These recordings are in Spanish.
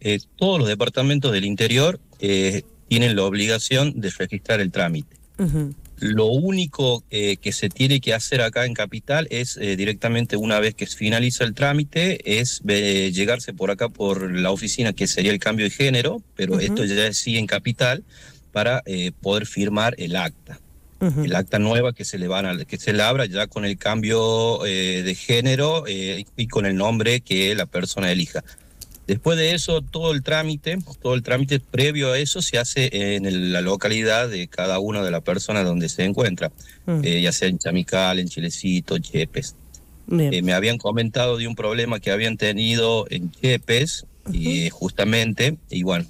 Eh, todos los departamentos del interior eh, tienen la obligación de registrar el trámite. Lo único eh, que se tiene que hacer acá en Capital es directamente una vez que finaliza el trámite, es llegarse por acá por la oficina que sería el cambio de género, pero esto ya es, sí en Capital, para poder firmar el acta. El acta nueva que se le van que se le abra ya con el cambio de género y con el nombre que la persona elija. Después de eso, todo el trámite, todo el trámite previo a eso se hace en la localidad de cada una de las personas donde se encuentra, mm. eh, ya sea en Chamical, en Chilecito, Chepes. Eh, me habían comentado de un problema que habían tenido en Chepes, y eh, justamente, y bueno,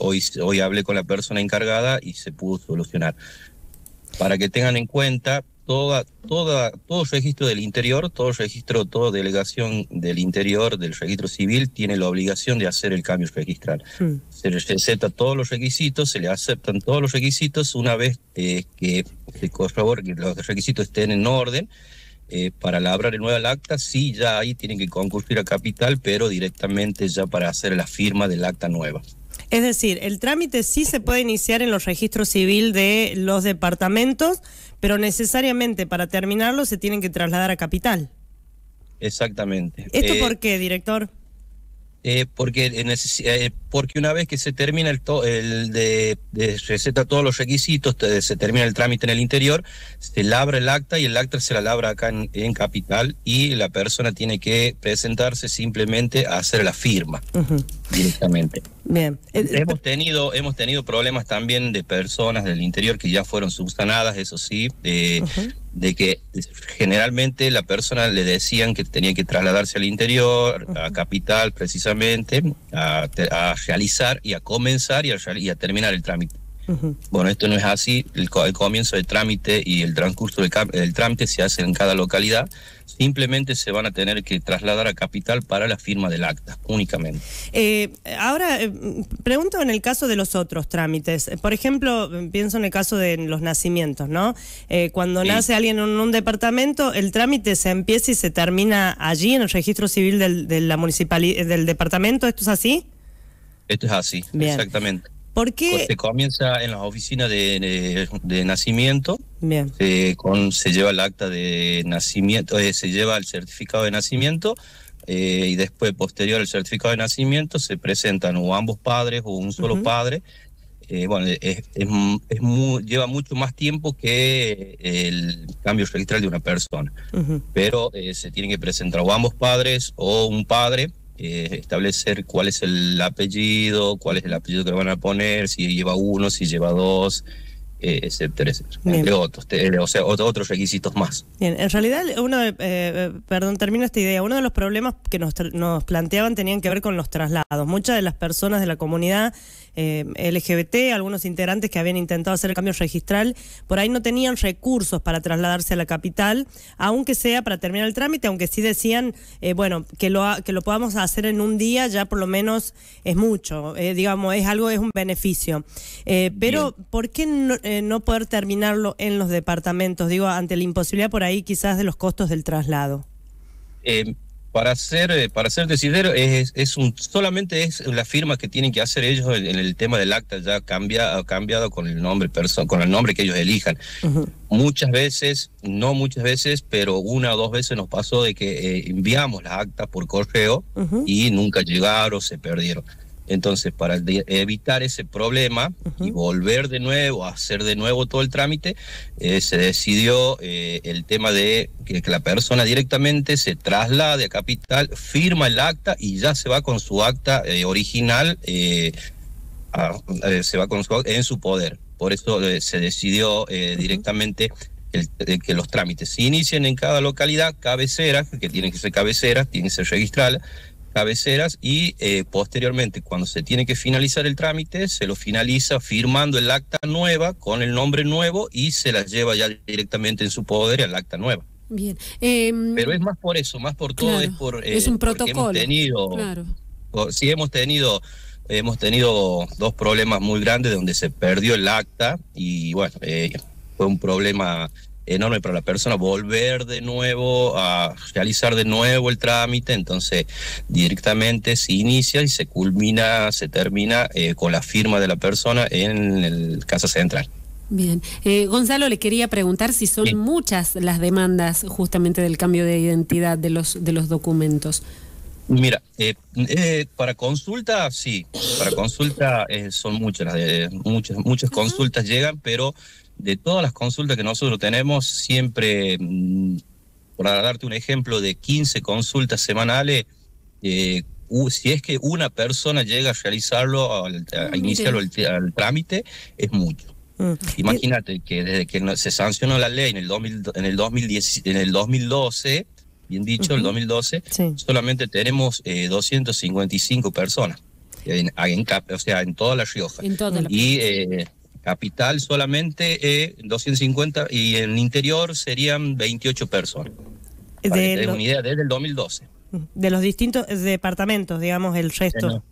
hoy, hoy hablé con la persona encargada y se pudo solucionar. Para que tengan en cuenta, toda, todo registro del interior, todo registro, toda delegación del interior del registro civil tiene la obligación de hacer el cambio registral. Mm. Se le receta todos los requisitos, se le aceptan todos los requisitos una vez eh, que que los requisitos estén en orden. Eh, para labrar el nuevo acta, sí, ya ahí tienen que concurrir a capital, pero directamente ya para hacer la firma del acta nueva. Es decir, el trámite sí se puede iniciar en los registros civil de los departamentos, pero necesariamente para terminarlo se tienen que trasladar a capital. Exactamente. ¿Esto eh, por qué, director? Eh, porque, eh, porque una vez que se termina el, to el de, receta todos los requisitos, se termina el trámite en el interior, se labra el acta y el acta se la labra acá en, Capital y la persona tiene que presentarse simplemente a hacer la firma directamente. Bien. Eh, hemos tenido, hemos tenido problemas también de personas del interior que ya fueron subsanadas, eso sí, de de que generalmente la persona le decían que tenía que trasladarse al interior, a capital precisamente, a, realizar y a comenzar y a terminar el trámite. Bueno, esto no es así. El, comienzo del trámite y el transcurso del, del trámite se hace en cada localidad. Simplemente se van a tener que trasladar a Capital para la firma del acta, únicamente. Eh, ahora, eh, pregunto en el caso de los otros trámites. Por ejemplo, pienso en el caso de los nacimientos, ¿no? Eh, cuando nace alguien en un departamento, el trámite se empieza y se termina allí, en el registro civil del, de la municipalidad, del departamento. ¿Esto es así? Esto es así, exactamente. Porque pues se comienza en las oficinas de, nacimiento. se lleva el acta de nacimiento, eh, se lleva el certificado de nacimiento eh, y después, posterior al certificado de nacimiento, se presentan o ambos padres o un solo padre. Eh, bueno, lleva mucho más tiempo que el cambio registral de una persona, pero se tienen que presentar o ambos padres o un padre eh, establecer cuál es el apellido, cuál es el apellido que van a poner, si lleva uno, si lleva dos, etcétera, Otros, o sea, otros requisitos más. Bien, en realidad, uno, eh, eh, perdón, termino esta idea, uno de los problemas que nos, planteaban tenían que ver con los traslados. Muchas de las personas de la comunidad eh, LGBT, algunos integrantes que habían intentado hacer el cambio registral, por ahí no tenían recursos para trasladarse a la capital, aunque sea para terminar el trámite, aunque sí decían, eh, bueno, que lo, que lo podamos hacer en un día ya por lo menos es mucho, digamos, es algo, es un beneficio. pero, ¿por qué no, eh, no poder terminarlo en los departamentos? Digo, ante la imposibilidad por ahí quizás de los costos del traslado. Eh, para ser, eh, para ser decidero, es, un, solamente es la firma que tienen que hacer ellos en, el tema del acta, ya cambia, ha cambiado con el nombre con el nombre que ellos elijan. Muchas veces, no muchas veces, pero una o dos veces nos pasó de que enviamos las actas por correo y nunca llegaron, se perdieron. Entonces, para evitar ese problema y volver de nuevo a hacer de nuevo todo el trámite, eh, se decidió eh, el tema de que, la persona directamente se traslade a Capital, firma el acta y ya se va con su acta eh, original, se va con su, en su poder. Por eso se decidió directamente que los trámites se inicien en cada localidad, cabecera, que tienen que ser cabeceras, tienen que ser registradas cabeceras y eh, posteriormente, cuando se tiene que finalizar el trámite, se lo finaliza firmando el acta nueva con el nombre nuevo y se las lleva ya directamente en su poder al acta nueva. Bien. Em, Pero es más por eso, más por todo, es por. es eh, un protocolo. tenido, sí, hemos tenido. Hemos tenido dos problemas muy grandes donde se perdió el acta y bueno, eh, fue un problema enorme para la persona volver de nuevo a realizar de nuevo el trámite, entonces directamente se inicia y se culmina, se termina eh, con la firma de la persona en el Casa Central. Bien, eh, Gonzalo le quería preguntar si son muchas las demandas justamente del cambio de identidad de los, de los documentos. Mira, eh, para consulta, sí, para consulta son muchas, muchas, muchas consultas llegan, pero de todas las consultas que nosotros tenemos, siempre, mm, por darte un ejemplo, de 15 consultas semanales, eh, si es que una persona llega a realizarlo, a, ah, iniciarlo al, trámite, es mucho. Mm. Imagínate que desde que se sancionó la ley en el, 2000, en el, 2010, en el 2012, bien dicho, el 2012, solamente tenemos 255 eh, personas, en, o sea, en toda La Rioja. Y Capital solamente 250 eh, y en el interior serían 28 personas. De para una idea, desde el 2012. Mm, de los distintos departamentos, digamos, el resto.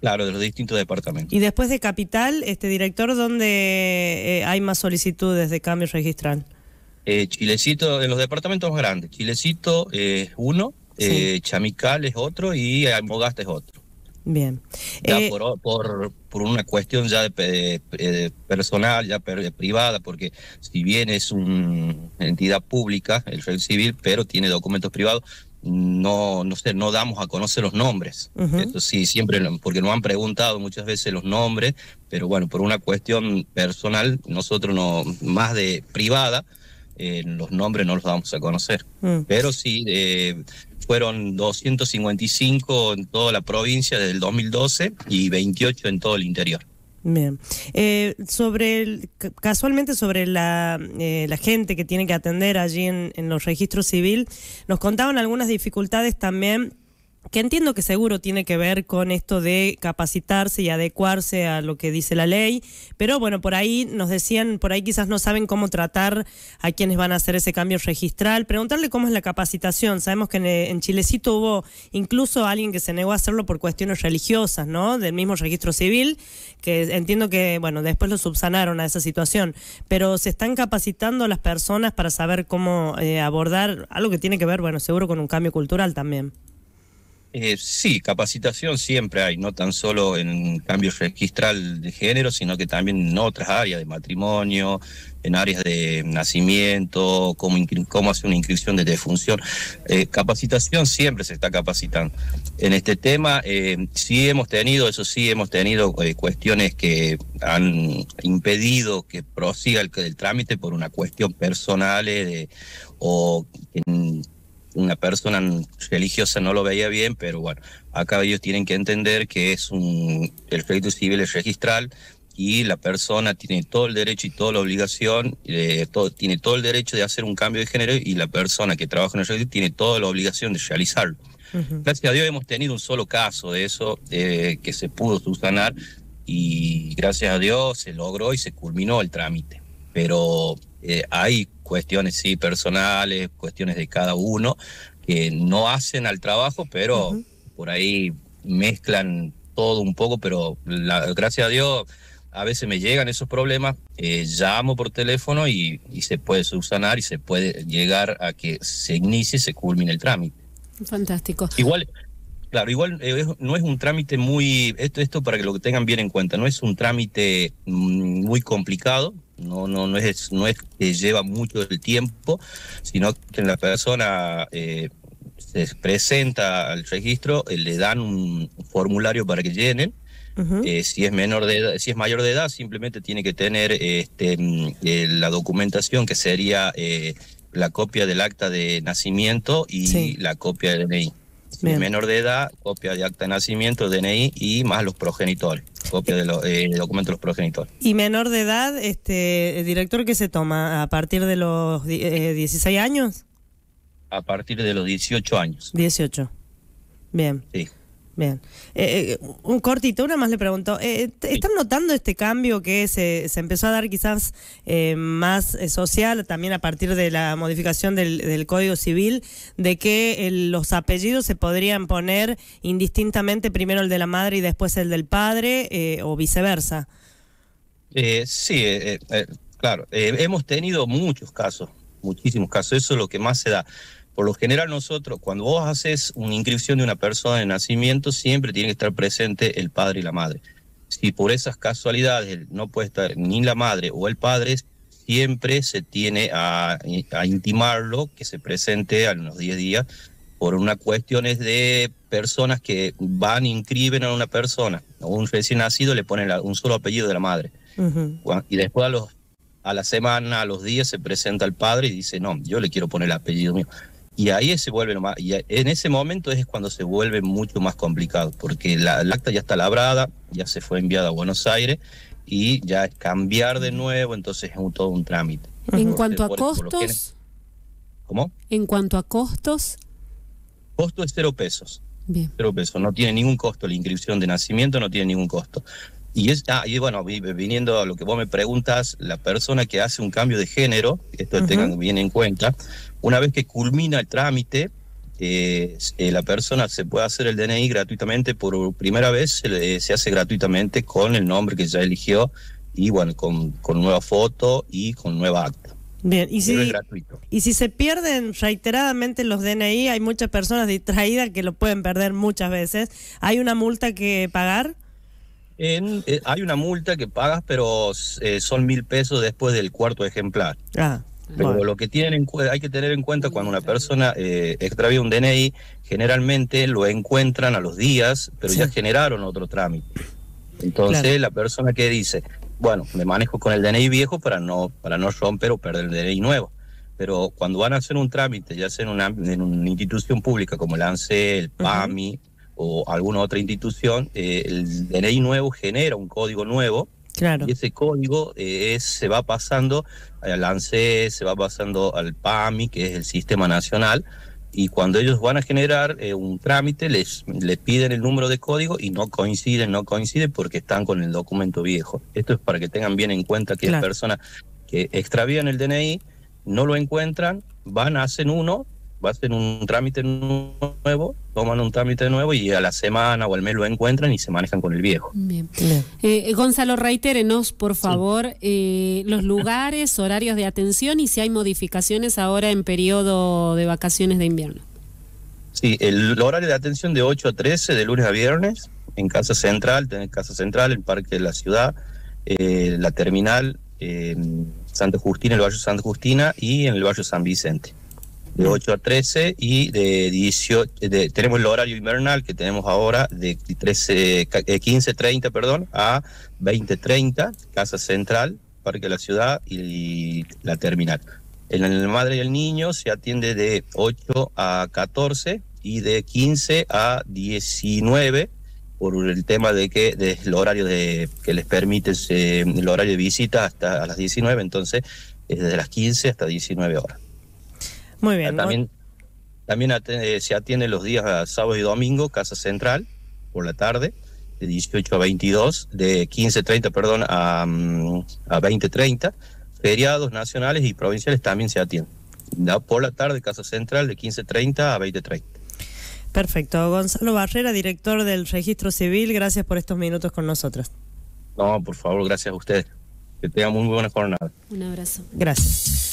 Claro, de los distintos departamentos. Y después de Capital, este director, ¿dónde eh, hay más solicitudes de cambio registral? Eh, Chilecito, en los departamentos grandes. Chilecito es eh, uno, Chamical es otro y Almogasta es otro. Bien. Eh, por, por, por, una cuestión ya de, personal, ya privada, porque si bien es una entidad pública, el Red Civil, pero tiene documentos privados, no, no sé, no damos a conocer los nombres. sí, siempre, porque nos han preguntado muchas veces los nombres, pero bueno, por una cuestión personal, nosotros no, más de privada, eh, los nombres no los vamos a conocer. Mm. Pero sí, eh, fueron 255 en toda la provincia desde el 2012 y 28 en todo el interior. Bien. Eh, sobre casualmente sobre la, la, gente que tiene que atender allí en, en los registros civil, nos contaban algunas dificultades también que entiendo que seguro tiene que ver con esto de capacitarse y adecuarse a lo que dice la ley, pero bueno, por ahí nos decían, por ahí quizás no saben cómo tratar a quienes van a hacer ese cambio registral, preguntarle cómo es la capacitación, sabemos que en, eh, Chilecito hubo incluso alguien que se negó a hacerlo por cuestiones religiosas, ¿no? Del mismo registro civil, que entiendo que, bueno, después lo subsanaron a esa situación, pero se están capacitando las personas para saber cómo eh, abordar algo que tiene que ver, bueno, seguro con un cambio cultural también. Eh, sí, capacitación siempre hay, no tan solo en cambio registral de género, sino que también en otras áreas de matrimonio, en áreas de nacimiento, cómo, cómo hacer una inscripción de defunción. Eh, capacitación siempre se está capacitando. En este tema eh, sí hemos tenido, eso sí, hemos tenido cuestiones que han impedido que prosiga el, el trámite por una cuestión personal o... En, una persona religiosa no lo veía bien, pero bueno, acá ellos tienen que entender que es un, el crédito civil es registral y la persona tiene todo el derecho y toda la obligación, eh, todo, tiene todo el derecho de hacer un cambio de género y la persona que trabaja en el registro tiene toda la obligación de realizarlo. Gracias a Dios hemos tenido un solo caso de eso eh, que se pudo subsanar y gracias a Dios se logró y se culminó el trámite. Pero eh, hay cuestiones sí personales, cuestiones de cada uno, que no hacen al trabajo, pero por ahí mezclan todo un poco, pero gracias a Dios a veces me llegan esos problemas, eh, llamo por teléfono y, se puede subsanar y se puede llegar a que se inicie y se culmine el trámite. Fantástico. Igual, claro, igual eh, no es un trámite muy, esto, esto para que lo tengan bien en cuenta, no es un trámite mm, muy complicado, no, no, no, es, no es que lleva mucho el tiempo, sino que la persona eh, se presenta al registro, eh, le dan un formulario para que llenen. Eh, si es menor de edad, si es mayor de edad, simplemente tiene que tener este, mm, la documentación que sería la copia del acta de nacimiento y la copia del DNI. Si es menor de edad, copia de acta de nacimiento, DNI y más los progenitores copia de los eh, documentos de los progenitores. ¿Y menor de edad, este, director, qué se toma? ¿A partir de los 16 eh, años? A partir de los 18 años. 18. Bien. Sí. Bien. Eh, eh, un cortito, una más le pregunto. Eh, ¿Están notando este cambio que se, empezó a dar quizás más social también a partir de la modificación del, del Código Civil, de que los apellidos se podrían poner indistintamente primero el de la madre y después el del padre o viceversa? sí, claro. hemos tenido muchos casos, muchísimos casos. Eso es lo que más se da. Por lo general nosotros, cuando vos haces una inscripción de una persona de nacimiento, siempre tiene que estar presente el padre y la madre. Si por esas casualidades no puede estar ni la madre o el padre, siempre se tiene a, intimarlo que se presente a unos 10 días por una cuestión de personas que van e inscriben a una persona, o un recién nacido le pone un solo apellido de la madre. Y después a, los, a la semana, a los días, se presenta el padre y dice, no, yo le quiero poner el apellido mío. Y ahí se vuelve y en ese momento es cuando se vuelve mucho más complicado, porque la, el acta ya está labrada, ya se fue enviada a Buenos Aires y ya cambiar de nuevo, entonces es todo un trámite. En cuanto a costos. ¿Cómo? En cuanto a costos. Costo es cero pesos. Bien. Cero pesos, no tiene ningún costo. La inscripción de nacimiento no tiene ningún costo. Y, ah, y bueno, viniendo a lo que vos me preguntas, la persona que hace un cambio de género, esto tengan bien en cuenta, una vez que culmina el trámite, eh, eh, la persona se puede hacer el DNI gratuitamente por primera vez, se hace gratuitamente con el nombre que ya eligió y bueno, con, con nueva foto y con nueva acta. Bien, y si, y si se pierden reiteradamente los DNI, hay muchas personas distraídas que lo pueden perder muchas veces. ¿Hay una multa que pagar? Eh, hay una multa que pagas, pero eh, son mil pesos después del cuarto ejemplar. Ah, pero lo que tienen, hay que tener en cuenta cuando una persona eh, extravía un DNI, generalmente lo encuentran a los días, pero ya generaron otro trámite. Entonces la persona que dice, bueno, me manejo con el DNI viejo para no, para no romper o perder el DNI nuevo. Pero cuando van a hacer un trámite, ya sea en una, en una institución pública como el ANSE, el PAMI, o alguna otra institución, eh, el DNI nuevo genera un código nuevo. Claro. Y ese código eh, es, se va pasando al ANSES, se va pasando al PAMI, que es el Sistema Nacional, y cuando ellos van a generar eh, un trámite, les, les piden el número de código y no coinciden, no coinciden porque están con el documento viejo. Esto es para que tengan bien en cuenta que las personas que extravían el DNI, no lo encuentran, van, a hacen uno, a hacer un trámite nuevo toman un trámite nuevo y a la semana o al mes lo encuentran y se manejan con el viejo. Bien. Eh, Gonzalo, reitérenos, por favor, eh, los lugares, horarios de atención y si hay modificaciones ahora en periodo de vacaciones de invierno. Sí, el horario de atención de 8 a 13, de lunes a viernes, en Casa Central, en Casa Central, el Parque de la Ciudad, eh, la terminal, eh, Santa Justina, el barrio Santa Justina y en el barrio San Vicente de 8 a 13 y de 18, tenemos el horario invernal que tenemos ahora de 13, 15.30 eh, perdón, a 20.30, Casa Central, Parque de la Ciudad y la terminal. En el madre y el niño se atiende de 8 a 14 y de 15 a 19 por el tema de que es el horario de que les permite eh, el horario de visita hasta las 19, entonces desde las 15 hasta 19 horas. Muy bien. Ah, también, también eh, se atiende los días ah, sábado y domingo, Casa Central, por la tarde, de 18 a 22, de 15.30, perdón, a, mm, a 20.30. Feriados nacionales y provinciales también se atienden. Por la tarde, Casa Central, de 15.30 a 20.30. Perfecto. Gonzalo Barrera, director del Registro Civil, gracias por estos minutos con nosotros. No, por favor, gracias a ustedes. Que tengan muy buena jornada. Un abrazo. Gracias.